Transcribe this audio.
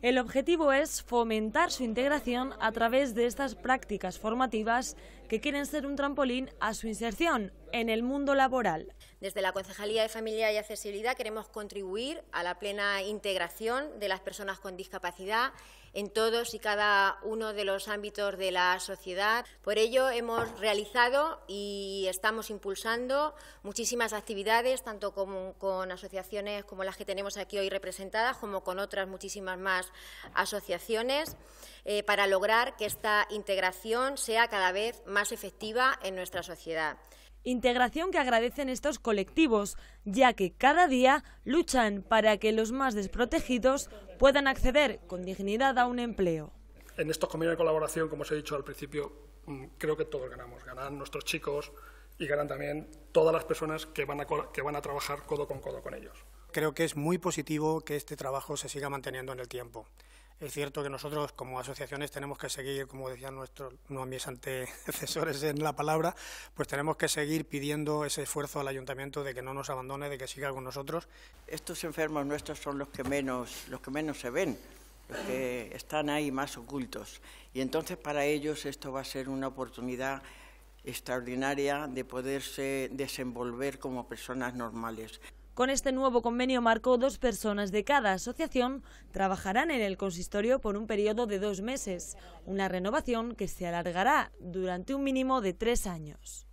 El objetivo es fomentar su integración a través de estas prácticas formativas que quieren ser un trampolín a su inserción en el mundo laboral. Desde la Concejalía de Familia y Accesibilidad queremos contribuir a la plena integración de las personas con discapacidad en todos y cada uno de los ámbitos de la sociedad. Por ello, hemos realizado y estamos impulsando muchísimas actividades, tanto con, asociaciones como las que tenemos aquí hoy representadas, como con otras muchísimas más asociaciones, eh, para lograr que esta integración sea cada vez más efectiva en nuestra sociedad integración que agradecen estos colectivos, ya que cada día luchan para que los más desprotegidos puedan acceder con dignidad a un empleo. En estos convenios de colaboración, como os he dicho al principio, mm, creo que todos ganamos. Ganan nuestros chicos y ganan también todas las personas que van a, que van a trabajar codo con codo con ellos. Creo que es muy positivo que este trabajo se siga manteniendo en el tiempo. Es cierto que nosotros como asociaciones tenemos que seguir, como decían nuestros, no mis antecesores en la palabra, pues tenemos que seguir pidiendo ese esfuerzo al ayuntamiento de que no nos abandone, de que siga con nosotros. Estos enfermos nuestros son los que menos, los que menos se ven, los que están ahí más ocultos. Y entonces para ellos esto va a ser una oportunidad extraordinaria de poderse desenvolver como personas normales. Con este nuevo convenio marco, dos personas de cada asociación trabajarán en el consistorio por un periodo de dos meses, una renovación que se alargará durante un mínimo de tres años.